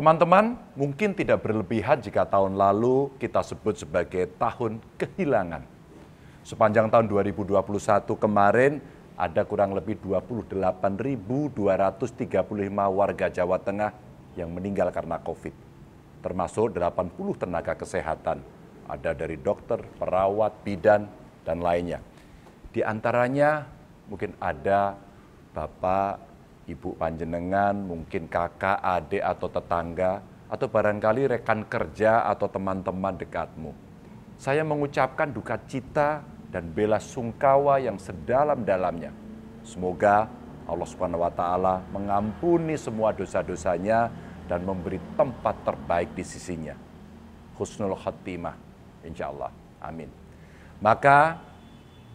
Teman-teman, mungkin tidak berlebihan jika tahun lalu kita sebut sebagai tahun kehilangan. Sepanjang tahun 2021 kemarin, ada kurang lebih 28.235 warga Jawa Tengah yang meninggal karena COVID, termasuk 80 tenaga kesehatan. Ada dari dokter, perawat, bidan, dan lainnya. Di antaranya mungkin ada Bapak ibu panjenengan, mungkin kakak, adik atau tetangga, atau barangkali rekan kerja atau teman-teman dekatmu. Saya mengucapkan duka cita dan bela sungkawa yang sedalam-dalamnya. Semoga Allah Subhanahu wa taala mengampuni semua dosa-dosanya dan memberi tempat terbaik di sisinya. Husnul Khatimah, Insya Allah. Amin. Maka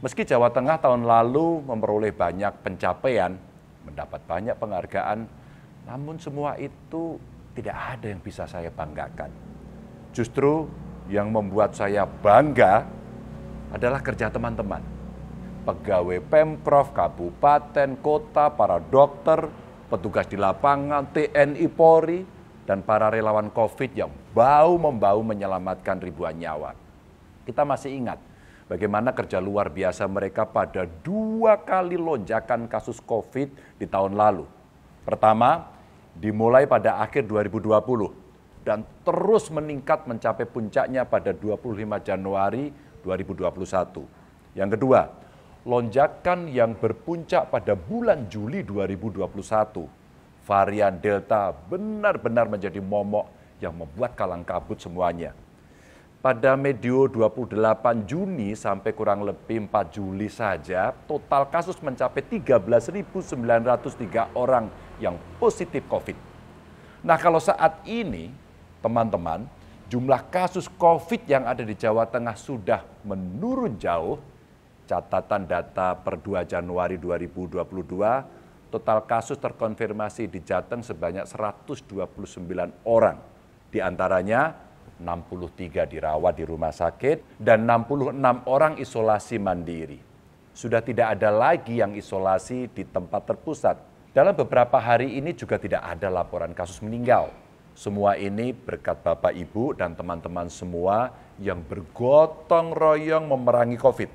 meski Jawa Tengah tahun lalu memperoleh banyak pencapaian, mendapat banyak penghargaan, namun semua itu tidak ada yang bisa saya banggakan. Justru yang membuat saya bangga adalah kerja teman-teman. Pegawai Pemprov, kabupaten, kota, para dokter, petugas di lapangan, TNI, Polri, dan para relawan COVID yang bau-membau menyelamatkan ribuan nyawa. Kita masih ingat bagaimana kerja luar biasa mereka pada dua kali lonjakan kasus COVID di tahun lalu. Pertama, dimulai pada akhir 2020 dan terus meningkat mencapai puncaknya pada 25 Januari 2021. Yang kedua, lonjakan yang berpuncak pada bulan Juli 2021. Varian Delta benar-benar menjadi momok yang membuat kalang kabut semuanya pada medio 28 Juni sampai kurang lebih 4 Juli saja, total kasus mencapai 13.903 orang yang positif COVID. Nah kalau saat ini, teman-teman, jumlah kasus COVID yang ada di Jawa Tengah sudah menurun jauh. Catatan data per 2 Januari 2022, total kasus terkonfirmasi di Jateng sebanyak 129 orang. Di antaranya 63 dirawat di rumah sakit, dan 66 orang isolasi mandiri. Sudah tidak ada lagi yang isolasi di tempat terpusat. Dalam beberapa hari ini juga tidak ada laporan kasus meninggal. Semua ini berkat Bapak Ibu dan teman-teman semua yang bergotong royong memerangi COVID.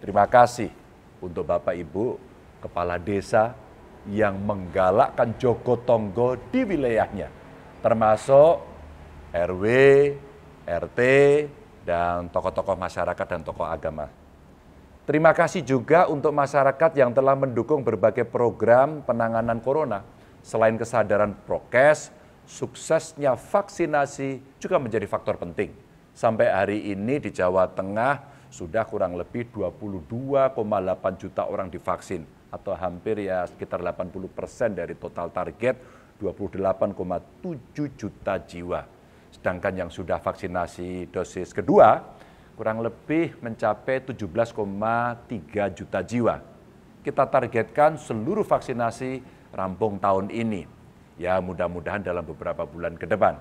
Terima kasih untuk Bapak Ibu, Kepala Desa yang menggalakkan Joko Tonggo di wilayahnya, termasuk RW, RT, dan tokoh-tokoh masyarakat dan tokoh agama. Terima kasih juga untuk masyarakat yang telah mendukung berbagai program penanganan corona. Selain kesadaran prokes, suksesnya vaksinasi juga menjadi faktor penting. Sampai hari ini di Jawa Tengah sudah kurang lebih 22,8 juta orang divaksin atau hampir ya sekitar 80 persen dari total target 28,7 juta jiwa. Sedangkan yang sudah vaksinasi dosis kedua kurang lebih mencapai 17,3 juta jiwa. Kita targetkan seluruh vaksinasi rampung tahun ini. Ya mudah-mudahan dalam beberapa bulan ke depan.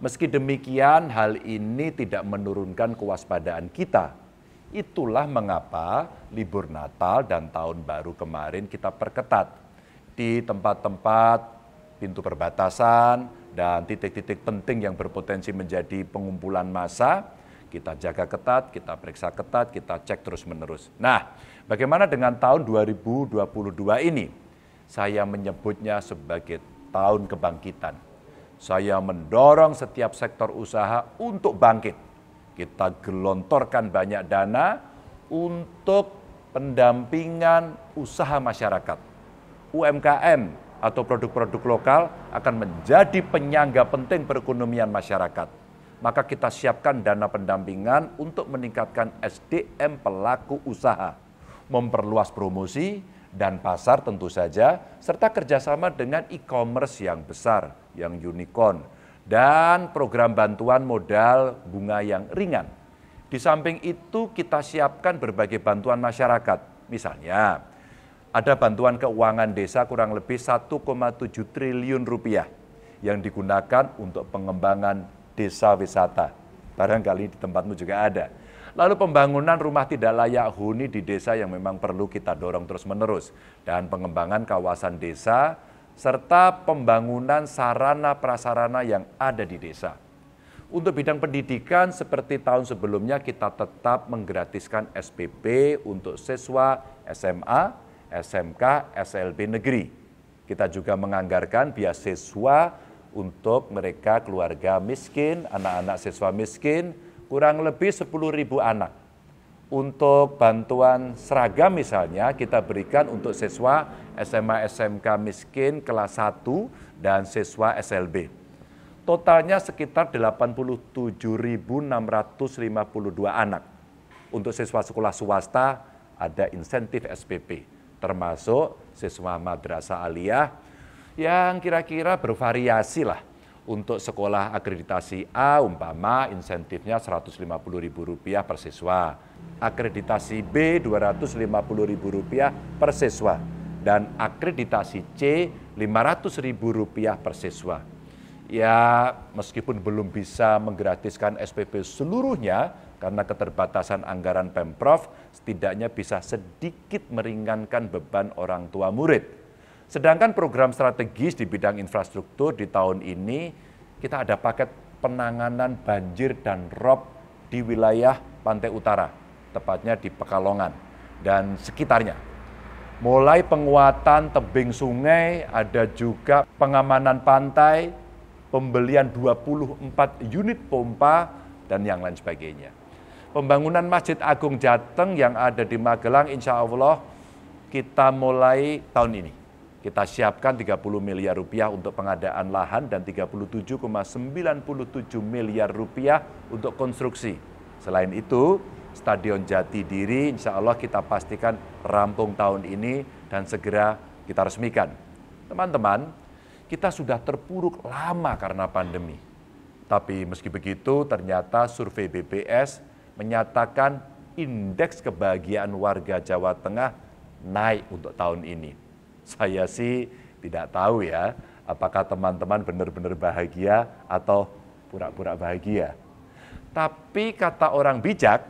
Meski demikian, hal ini tidak menurunkan kewaspadaan kita. Itulah mengapa libur Natal dan Tahun Baru kemarin kita perketat di tempat-tempat pintu perbatasan, dan titik-titik penting yang berpotensi menjadi pengumpulan massa kita jaga ketat, kita periksa ketat, kita cek terus-menerus. Nah, bagaimana dengan tahun 2022 ini? Saya menyebutnya sebagai tahun kebangkitan. Saya mendorong setiap sektor usaha untuk bangkit. Kita gelontorkan banyak dana untuk pendampingan usaha masyarakat. UMKM atau produk-produk lokal akan menjadi penyangga penting perekonomian masyarakat. Maka kita siapkan dana pendampingan untuk meningkatkan SDM pelaku usaha, memperluas promosi dan pasar tentu saja, serta kerjasama dengan e-commerce yang besar, yang unicorn, dan program bantuan modal bunga yang ringan. Di samping itu kita siapkan berbagai bantuan masyarakat, misalnya ada bantuan keuangan desa kurang lebih 1,7 triliun rupiah yang digunakan untuk pengembangan desa wisata. Barangkali di tempatmu juga ada. Lalu pembangunan rumah tidak layak huni di desa yang memang perlu kita dorong terus-menerus dan pengembangan kawasan desa serta pembangunan sarana prasarana yang ada di desa. Untuk bidang pendidikan seperti tahun sebelumnya kita tetap menggratiskan SPP untuk siswa SMA SMK, SLB negeri. Kita juga menganggarkan beasiswa untuk mereka keluarga miskin, anak-anak siswa miskin, kurang lebih 10.000 anak. Untuk bantuan seragam misalnya kita berikan untuk siswa SMA SMK miskin kelas 1 dan siswa SLB. Totalnya sekitar 87.652 anak. Untuk siswa sekolah swasta ada insentif SPP termasuk siswa madrasah aliyah yang kira-kira bervariasi lah untuk sekolah akreditasi A umpama insentifnya Rp150.000 per siswa, akreditasi B Rp250.000 per siswa, dan akreditasi C Rp500.000 per siswa. Ya, meskipun belum bisa menggratiskan SPP seluruhnya, karena keterbatasan anggaran Pemprov setidaknya bisa sedikit meringankan beban orang tua murid. Sedangkan program strategis di bidang infrastruktur di tahun ini kita ada paket penanganan banjir dan rob di wilayah pantai utara, tepatnya di Pekalongan dan sekitarnya. Mulai penguatan tebing sungai, ada juga pengamanan pantai, pembelian 24 unit pompa dan yang lain sebagainya. Pembangunan Masjid Agung Jateng yang ada di Magelang insya Allah kita mulai tahun ini. Kita siapkan 30 miliar rupiah untuk pengadaan lahan dan 37,97 miliar rupiah untuk konstruksi. Selain itu, Stadion Jati Diri insya Allah kita pastikan rampung tahun ini dan segera kita resmikan. Teman-teman, kita sudah terpuruk lama karena pandemi. Tapi meski begitu, ternyata survei BPS menyatakan indeks kebahagiaan warga Jawa Tengah naik untuk tahun ini. Saya sih tidak tahu ya, apakah teman-teman benar-benar bahagia atau pura-pura bahagia. Tapi kata orang bijak,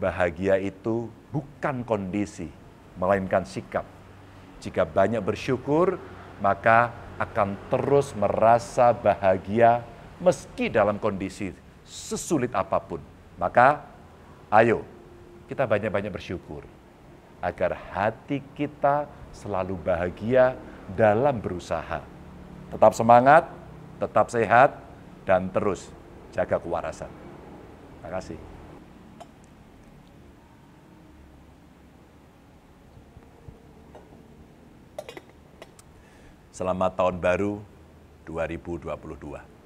bahagia itu bukan kondisi, melainkan sikap. Jika banyak bersyukur, maka akan terus merasa bahagia meski dalam kondisi sesulit apapun. Maka ayo kita banyak-banyak bersyukur agar hati kita selalu bahagia dalam berusaha. Tetap semangat, tetap sehat, dan terus jaga kewarasan. Terima kasih. Selamat tahun baru 2022.